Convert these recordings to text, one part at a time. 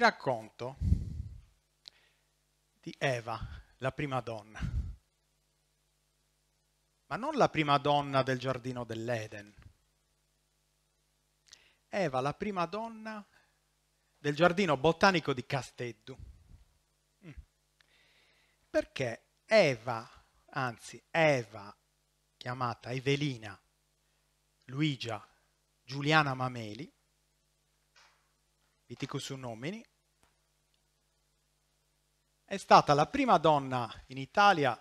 racconto di Eva, la prima donna, ma non la prima donna del giardino dell'Eden. Eva, la prima donna del giardino botanico di Casteddu. Mm. Perché Eva, anzi Eva, chiamata Evelina, Luigia, Giuliana Mameli, Viticus Nomini, è stata la prima donna in Italia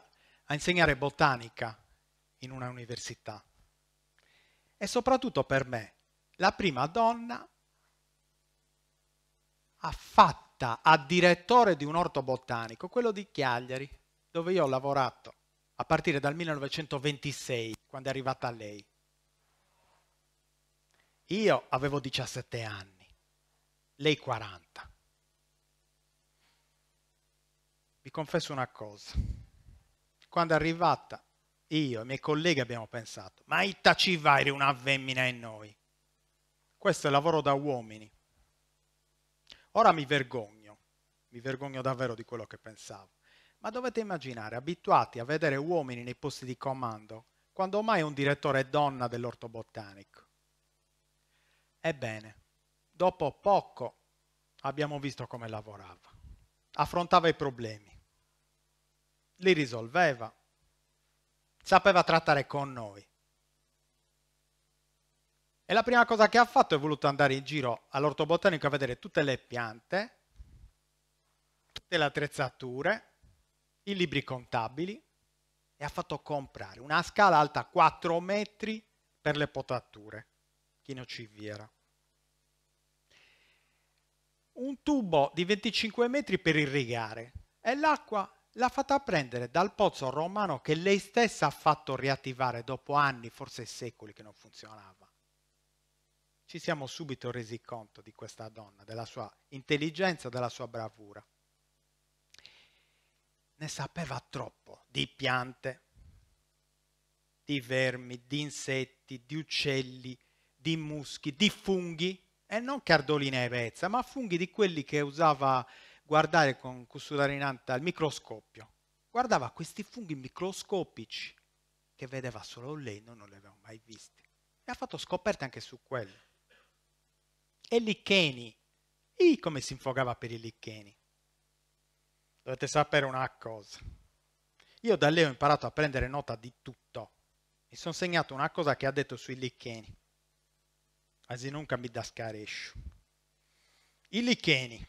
a insegnare botanica in una università. E soprattutto per me, la prima donna affatta a direttore di un orto botanico, quello di Chiagliari, dove io ho lavorato a partire dal 1926, quando è arrivata lei. Io avevo 17 anni, lei 40. vi confesso una cosa. Quando è arrivata, io e i miei colleghi abbiamo pensato, ma itta ci vai una femmina in noi. Questo è lavoro da uomini. Ora mi vergogno, mi vergogno davvero di quello che pensavo. Ma dovete immaginare, abituati a vedere uomini nei posti di comando, quando mai un direttore è donna dell'orto botanico. Ebbene, dopo poco abbiamo visto come lavorava, affrontava i problemi li risolveva, sapeva trattare con noi. E la prima cosa che ha fatto è voluto andare in giro all'ortobotanico a vedere tutte le piante, tutte le attrezzature, i libri contabili e ha fatto comprare una scala alta 4 metri per le potature, chino civiera. Un tubo di 25 metri per irrigare e l'acqua l'ha fatta prendere dal pozzo romano che lei stessa ha fatto riattivare dopo anni, forse secoli che non funzionava. Ci siamo subito resi conto di questa donna, della sua intelligenza, della sua bravura. Ne sapeva troppo di piante, di vermi, di insetti, di uccelli, di muschi, di funghi, e non cardoline e vezza, ma funghi di quelli che usava guardare con custodia rinante al microscopio, guardava questi funghi microscopici che vedeva solo lei, noi non li avevamo mai visti. E ha fatto scoperte anche su quello. E licheni. E come si infogava per i licheni? Dovete sapere una cosa. Io da lei ho imparato a prendere nota di tutto. Mi sono segnato una cosa che ha detto sui licheni. Asi nunca mi da dascarescio. I licheni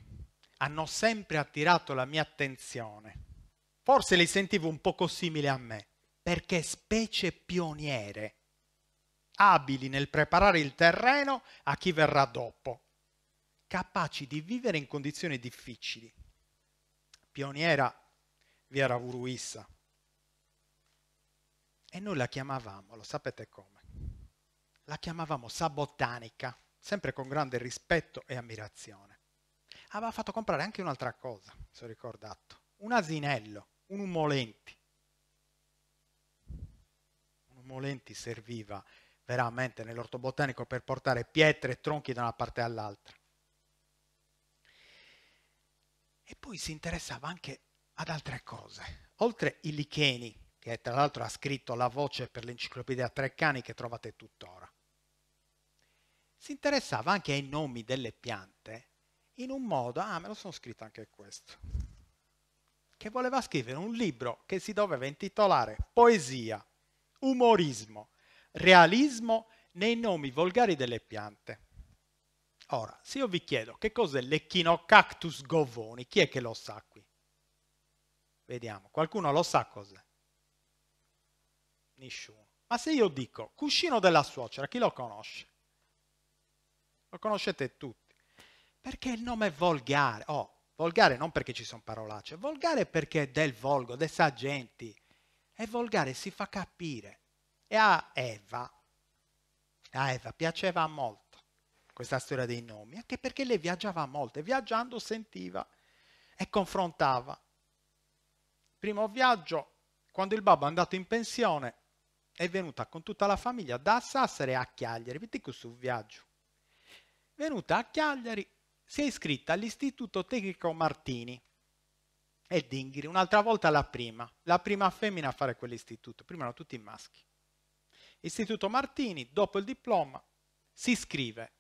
hanno sempre attirato la mia attenzione. Forse li sentivo un poco simili a me, perché specie pioniere, abili nel preparare il terreno a chi verrà dopo, capaci di vivere in condizioni difficili. Pioniera vi era Uruissa. E noi la chiamavamo, lo sapete come? La chiamavamo sabotanica, sempre con grande rispetto e ammirazione aveva fatto comprare anche un'altra cosa, se ho ricordato, un asinello, un umolenti. Un umolenti serviva veramente nell'orto botanico per portare pietre e tronchi da una parte all'altra. E poi si interessava anche ad altre cose. Oltre i licheni, che tra l'altro ha scritto la voce per l'enciclopedia Treccani che trovate tuttora, si interessava anche ai nomi delle piante in un modo, ah me lo sono scritto anche questo, che voleva scrivere un libro che si doveva intitolare Poesia, umorismo, realismo nei nomi volgari delle piante. Ora, se io vi chiedo che cos'è l'echinocactus govoni, chi è che lo sa qui? Vediamo, qualcuno lo sa cos'è? Nessuno. Ma se io dico cuscino della suocera, chi lo conosce? Lo conoscete tutti. Perché il nome è volgare. Oh, volgare non perché ci sono parolacce, volgare perché è del volgo, dei saggenti. È volgare, si fa capire. E a Eva, a Eva piaceva molto questa storia dei nomi, anche perché lei viaggiava molto e viaggiando sentiva e confrontava. Primo viaggio, quando il babbo è andato in pensione, è venuta con tutta la famiglia da Sassari a Chiagliari, vi dico viaggio. Venuta a Chiagliari, si è iscritta all'Istituto Tecnico Martini e Dinghiri, un'altra volta la prima, la prima femmina a fare quell'istituto, prima erano tutti maschi. Istituto Martini, dopo il diploma, si iscrive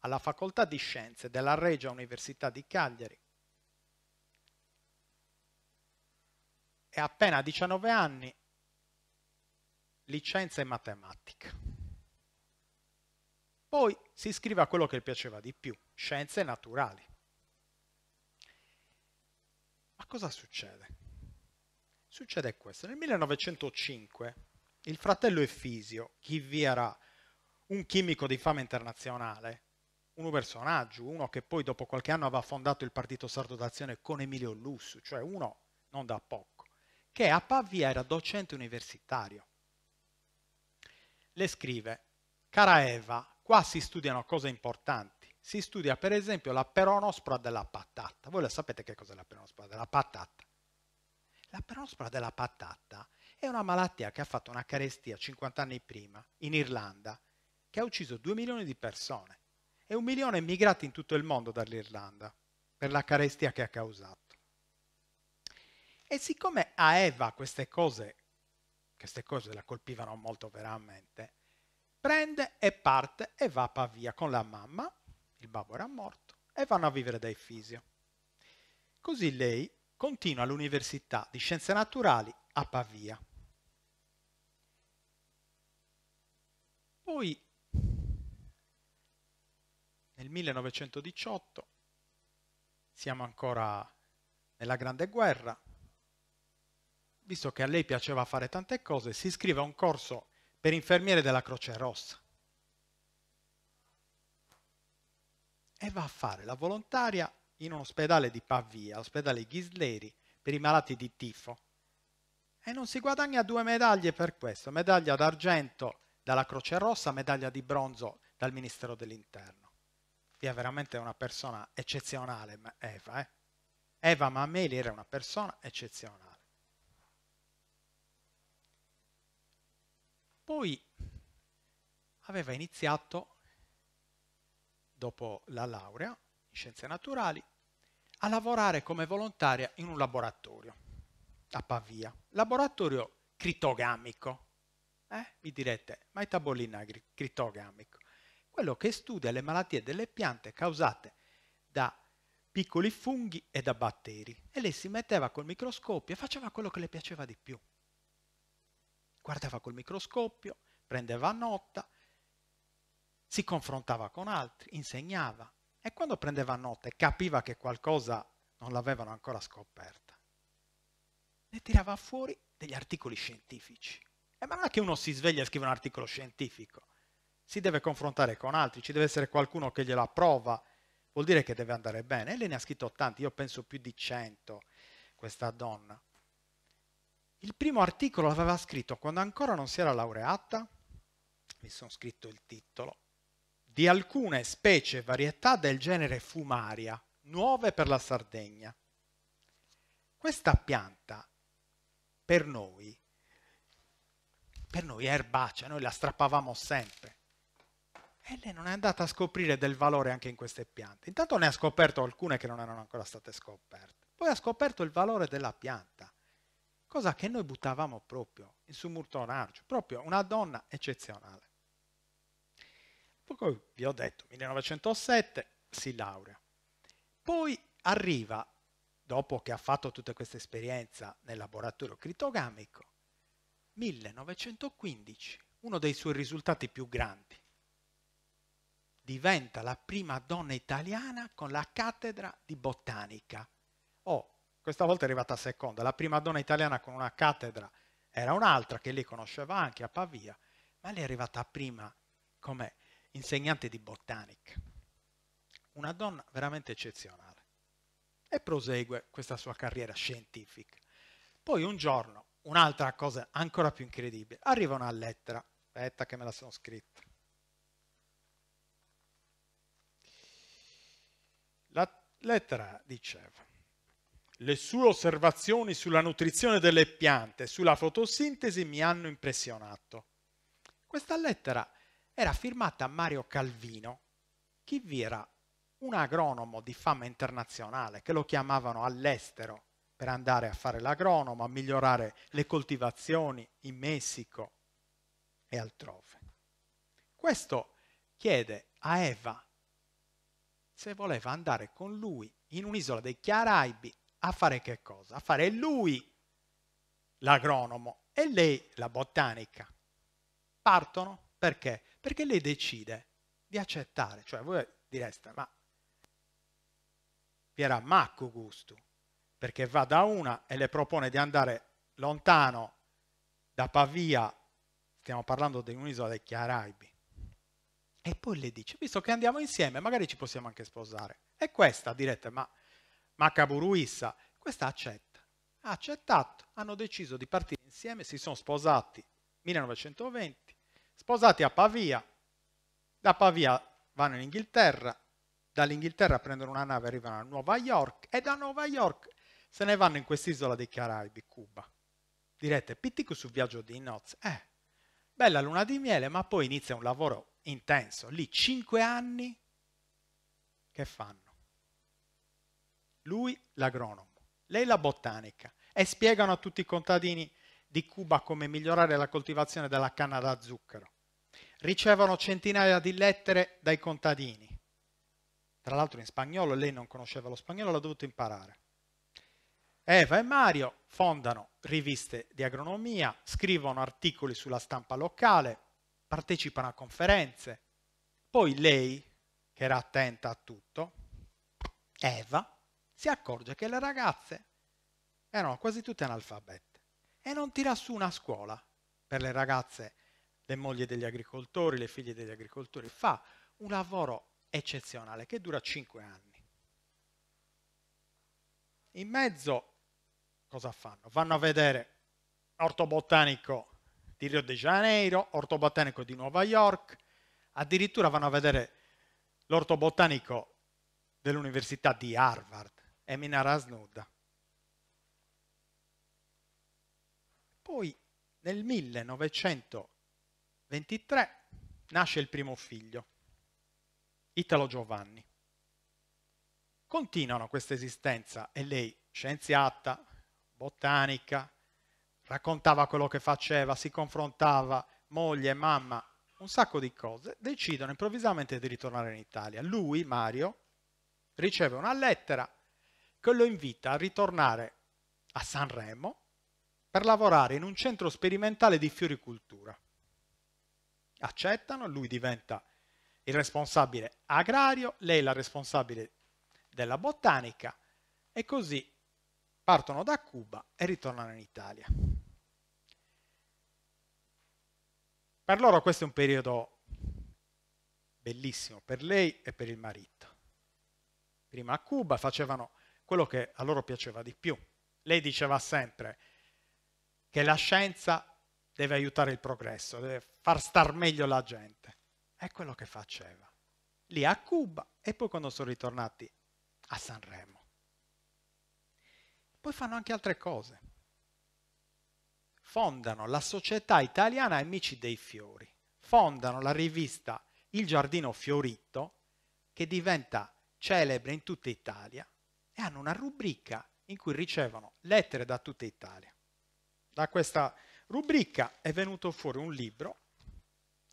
alla Facoltà di Scienze della Regia Università di Cagliari e appena a 19 anni licenza in matematica. Poi si iscrive a quello che le piaceva di più, scienze naturali. Ma cosa succede? Succede questo. Nel 1905 il fratello Effisio, chi era un chimico di fama internazionale, uno personaggio, uno che poi dopo qualche anno aveva fondato il Partito Sardo d'Azione con Emilio Lussu, cioè uno non da poco, che a Pavia era docente universitario. Le scrive, cara Eva, qua si studiano cose importanti si studia per esempio la peronospora della patata. Voi lo sapete che cos'è la peronospora della patata? La peronospora della patata è una malattia che ha fatto una carestia 50 anni prima in Irlanda, che ha ucciso 2 milioni di persone e un milione emigrati in tutto il mondo dall'Irlanda per la carestia che ha causato. E siccome a Eva queste cose, queste cose la colpivano molto veramente, prende e parte e va a Pavia con la mamma il babbo era morto, e vanno a vivere da fisio. Così lei continua all'Università di Scienze Naturali a Pavia. Poi nel 1918 siamo ancora nella Grande Guerra, visto che a lei piaceva fare tante cose, si iscrive a un corso per infermiere della Croce Rossa. e va a fare la volontaria in un ospedale di Pavia, ospedale Ghisleri, per i malati di tifo. E non si guadagna due medaglie per questo, medaglia d'argento dalla Croce Rossa, medaglia di bronzo dal Ministero dell'Interno. È veramente una persona eccezionale, Eva. Eh? Eva Mameli era una persona eccezionale. Poi aveva iniziato dopo la laurea in scienze naturali, a lavorare come volontaria in un laboratorio a Pavia, laboratorio critogamico. Eh? Mi direte, ma è tabolina critogamico? Quello che studia le malattie delle piante causate da piccoli funghi e da batteri. E lei si metteva col microscopio e faceva quello che le piaceva di più. Guardava col microscopio, prendeva nota, si confrontava con altri, insegnava e quando prendeva note capiva che qualcosa non l'avevano ancora scoperta. Ne tirava fuori degli articoli scientifici. E ma non è che uno si sveglia e scrive un articolo scientifico. Si deve confrontare con altri, ci deve essere qualcuno che gliela prova. Vuol dire che deve andare bene. E lei ne ha scritto tanti, io penso più di cento, questa donna. Il primo articolo l'aveva scritto quando ancora non si era laureata. Mi sono scritto il titolo di alcune specie e varietà del genere Fumaria, nuove per la Sardegna. Questa pianta per noi, per noi è erbacea, noi la strappavamo sempre. E lei non è andata a scoprire del valore anche in queste piante. Intanto ne ha scoperto alcune che non erano ancora state scoperte. Poi ha scoperto il valore della pianta, cosa che noi buttavamo proprio in su murtonarcio, proprio una donna eccezionale poi vi ho detto 1907 si laurea. Poi arriva, dopo che ha fatto tutta questa esperienza nel laboratorio crittogamico, 1915, uno dei suoi risultati più grandi. Diventa la prima donna italiana con la cattedra di botanica. Oh, questa volta è arrivata seconda, la prima donna italiana con una cattedra era un'altra che lei conosceva anche a Pavia, ma lei è arrivata prima come insegnante di botanica. Una donna veramente eccezionale. E prosegue questa sua carriera scientifica. Poi un giorno, un'altra cosa ancora più incredibile, arriva una lettera. Aspetta che me la sono scritta. La lettera diceva, le sue osservazioni sulla nutrizione delle piante e sulla fotosintesi mi hanno impressionato. Questa lettera era firmata Mario Calvino, che vi era un agronomo di fama internazionale che lo chiamavano all'estero per andare a fare l'agronomo, a migliorare le coltivazioni in Messico e altrove. Questo chiede a Eva se voleva andare con lui in un'isola dei Caraibi a fare che cosa? A fare lui l'agronomo e lei la botanica. Partono perché? perché lei decide di accettare, cioè voi direste, ma vi era Macco gusto, perché va da una e le propone di andare lontano da Pavia, stiamo parlando di un'isola dei Caraibi, e poi le dice, visto che andiamo insieme, magari ci possiamo anche sposare. E questa, direte, ma Macaburuissa, questa accetta. Ha accettato, hanno deciso di partire insieme, si sono sposati 1920, sposati a Pavia, da Pavia vanno in Inghilterra, dall'Inghilterra prendono una nave, arrivano a Nuova York e da Nuova York se ne vanno in quest'isola dei Caraibi, Cuba. Direte, Pittico su viaggio di nozze. Eh, bella luna di miele, ma poi inizia un lavoro intenso. Lì cinque anni che fanno? Lui l'agronomo, lei la botanica e spiegano a tutti i contadini di Cuba come migliorare la coltivazione della canna da zucchero. Ricevono centinaia di lettere dai contadini. Tra l'altro in spagnolo, lei non conosceva lo spagnolo, l'ha dovuto imparare. Eva e Mario fondano riviste di agronomia, scrivono articoli sulla stampa locale, partecipano a conferenze. Poi lei, che era attenta a tutto, Eva, si accorge che le ragazze erano quasi tutte analfabete e non tira su una scuola per le ragazze, le mogli degli agricoltori, le figlie degli agricoltori. Fa un lavoro eccezionale che dura cinque anni. In mezzo cosa fanno? Vanno a vedere ortobotanico di Rio de Janeiro, ortobotanico di Nuova York, addirittura vanno a vedere l'ortobotanico dell'Università di Harvard, Emina Rasnuda. Poi nel 1923 nasce il primo figlio, Italo Giovanni. Continuano questa esistenza e lei, scienziata, botanica, raccontava quello che faceva, si confrontava, moglie, mamma, un sacco di cose, decidono improvvisamente di ritornare in Italia. Lui, Mario, riceve una lettera che lo invita a ritornare a Sanremo per lavorare in un centro sperimentale di fioricoltura. Accettano, lui diventa il responsabile agrario, lei la responsabile della botanica e così partono da Cuba e ritornano in Italia. Per loro questo è un periodo bellissimo, per lei e per il marito. Prima a Cuba facevano quello che a loro piaceva di più. Lei diceva sempre che la scienza deve aiutare il progresso, deve far star meglio la gente. È quello che faceva lì a Cuba e poi quando sono ritornati a Sanremo. Poi fanno anche altre cose. Fondano la Società Italiana Amici dei Fiori, fondano la rivista Il Giardino Fiorito che diventa celebre in tutta Italia e hanno una rubrica in cui ricevono lettere da tutta Italia. Da questa rubrica è venuto fuori un libro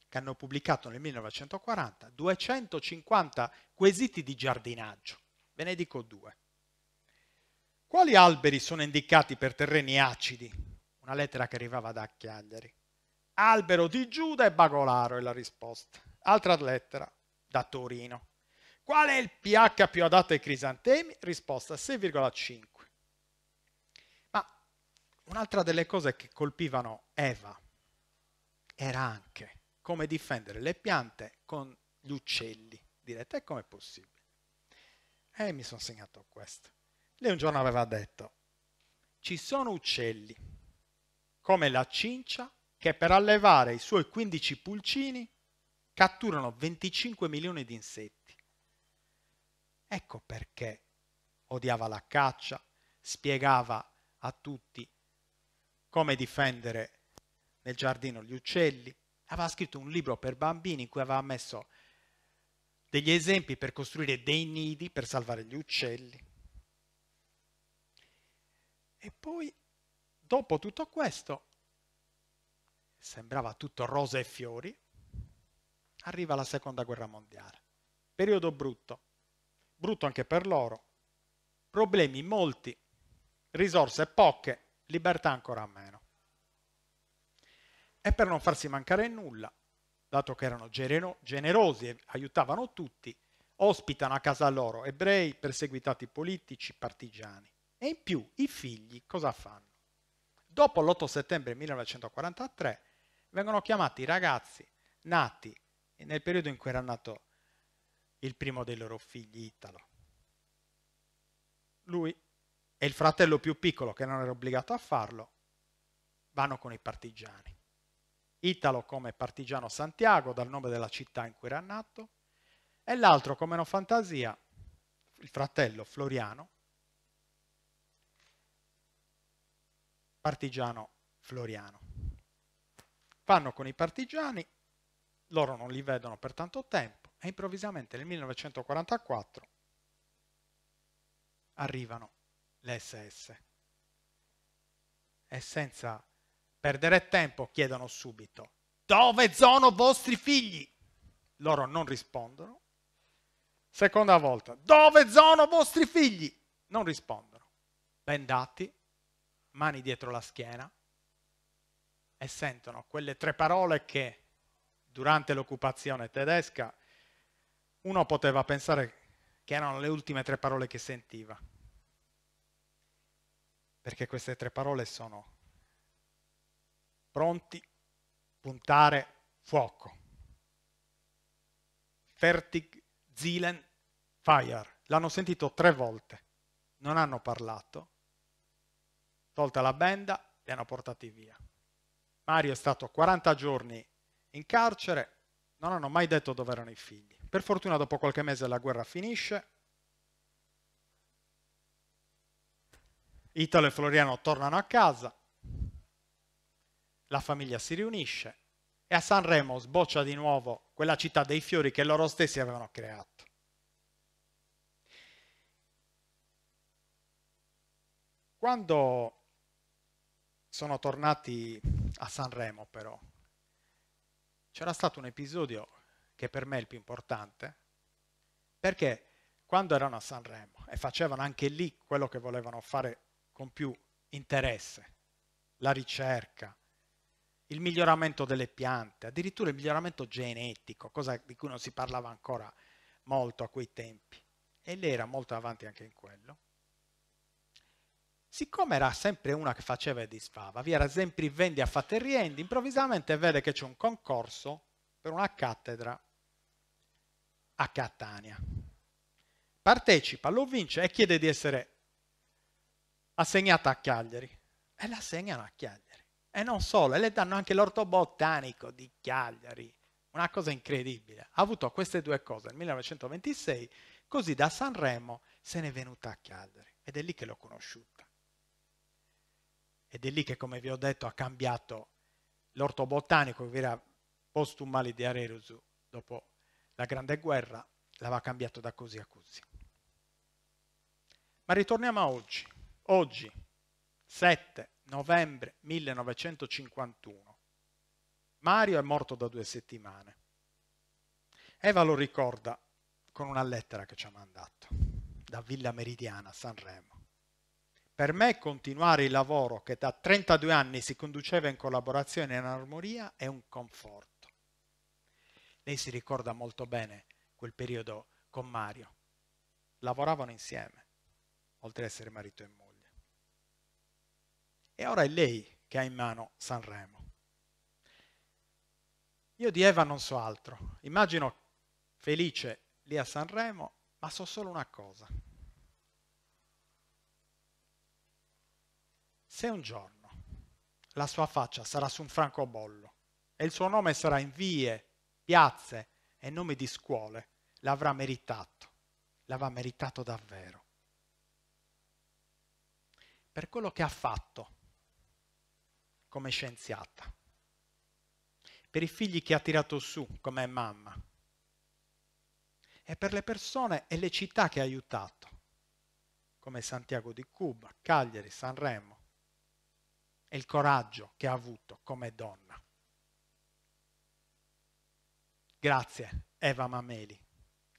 che hanno pubblicato nel 1940, 250 quesiti di giardinaggio. Ve ne dico due. Quali alberi sono indicati per terreni acidi? Una lettera che arrivava da Chiagliari. Albero di Giuda e Bagolaro è la risposta. Altra lettera da Torino. Qual è il pH più adatto ai crisantemi? Risposta 6,5. Un'altra delle cose che colpivano Eva era anche come difendere le piante con gli uccelli. Direte, e com'è possibile? E mi sono segnato questo. Lei un giorno aveva detto, ci sono uccelli, come la cincia, che per allevare i suoi 15 pulcini catturano 25 milioni di insetti. Ecco perché odiava la caccia, spiegava a tutti come difendere nel giardino gli uccelli, aveva scritto un libro per bambini in cui aveva messo degli esempi per costruire dei nidi per salvare gli uccelli. E poi, dopo tutto questo, sembrava tutto rose e fiori, arriva la seconda guerra mondiale. Periodo brutto, brutto anche per loro, problemi molti, risorse poche, libertà ancora meno. E per non farsi mancare nulla, dato che erano generosi e aiutavano tutti, ospitano a casa loro ebrei, perseguitati politici, partigiani. E in più i figli cosa fanno? Dopo l'8 settembre 1943 vengono chiamati i ragazzi nati nel periodo in cui era nato il primo dei loro figli, Italo. Lui e il fratello più piccolo, che non era obbligato a farlo, vanno con i partigiani. Italo come partigiano Santiago, dal nome della città in cui era nato, e l'altro come non fantasia, il fratello Floriano, partigiano Floriano. Vanno con i partigiani, loro non li vedono per tanto tempo e improvvisamente nel 1944 arrivano l'SS. E senza perdere tempo chiedono subito dove sono vostri figli? Loro non rispondono. Seconda volta, dove sono vostri figli? Non rispondono. Bendati, mani dietro la schiena e sentono quelle tre parole che durante l'occupazione tedesca uno poteva pensare che erano le ultime tre parole che sentiva perché queste tre parole sono pronti, puntare, fuoco. Fertig, Zielen, Fire. L'hanno sentito tre volte, non hanno parlato, tolta la benda, li hanno portati via. Mario è stato 40 giorni in carcere, non hanno mai detto dove erano i figli. Per fortuna dopo qualche mese la guerra finisce, Italo e Floriano tornano a casa, la famiglia si riunisce e a Sanremo sboccia di nuovo quella città dei fiori che loro stessi avevano creato. Quando sono tornati a Sanremo però, c'era stato un episodio che per me è il più importante, perché quando erano a Sanremo e facevano anche lì quello che volevano fare con più interesse la ricerca, il miglioramento delle piante, addirittura il miglioramento genetico, cosa di cui non si parlava ancora molto a quei tempi. E lei era molto avanti anche in quello. Siccome era sempre una che faceva e disfava, vi era sempre in vendi a fatte e riendi, improvvisamente vede che c'è un concorso per una cattedra a Catania. Partecipa, lo vince e chiede di essere assegnata a Cagliari e la assegnano a Cagliari. E non solo, e le danno anche l'ortobotanico di Cagliari. Una cosa incredibile. Ha avuto queste due cose nel 1926, così da Sanremo se n'è venuta a Cagliari ed è lì che l'ho conosciuta. Ed è lì che, come vi ho detto, ha cambiato l'ortobotanico che era postumale di Arerusu dopo la Grande Guerra, l'aveva cambiato da così a così. Ma ritorniamo a oggi oggi, 7 novembre 1951, Mario è morto da due settimane. Eva lo ricorda con una lettera che ci ha mandato da Villa Meridiana a Sanremo. Per me continuare il lavoro che da 32 anni si conduceva in collaborazione e in armonia è un conforto. Lei si ricorda molto bene quel periodo con Mario. Lavoravano insieme, oltre ad essere marito e moglie. E ora è lei che ha in mano Sanremo. Io di Eva non so altro. Immagino felice lì a Sanremo, ma so solo una cosa. Se un giorno la sua faccia sarà su un francobollo e il suo nome sarà in vie, piazze e nomi di scuole, l'avrà meritato, l'avrà meritato davvero. Per quello che ha fatto come scienziata, per i figli che ha tirato su come mamma e per le persone e le città che ha aiutato, come Santiago di Cuba, Cagliari, Sanremo, e il coraggio che ha avuto come donna. Grazie Eva Mameli,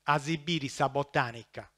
Asibiri Sabotanica,